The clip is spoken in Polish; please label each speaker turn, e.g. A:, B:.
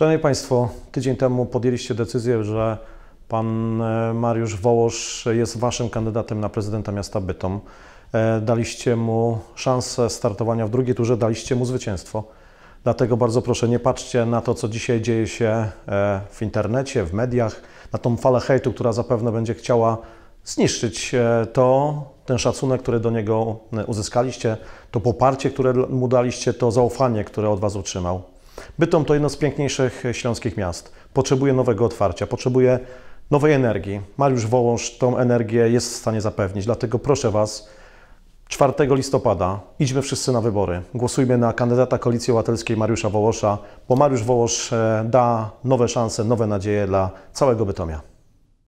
A: Szanowni Państwo, tydzień temu podjęliście decyzję, że pan e, Mariusz Wołosz jest waszym kandydatem na prezydenta miasta Bytom. E, daliście mu szansę startowania w drugiej turze, daliście mu zwycięstwo. Dlatego bardzo proszę, nie patrzcie na to, co dzisiaj dzieje się e, w internecie, w mediach, na tą falę hejtu, która zapewne będzie chciała zniszczyć to, ten szacunek, który do niego uzyskaliście, to poparcie, które mu daliście, to zaufanie, które od Was otrzymał. Bytom to jedno z piękniejszych śląskich miast. Potrzebuje nowego otwarcia, potrzebuje nowej energii. Mariusz Wołąż tą energię jest w stanie zapewnić, dlatego proszę Was, 4 listopada idźmy wszyscy na wybory. Głosujmy na kandydata Koalicji Obywatelskiej Mariusza Wołosza, bo Mariusz Wołosz e, da nowe szanse, nowe nadzieje dla całego Bytomia.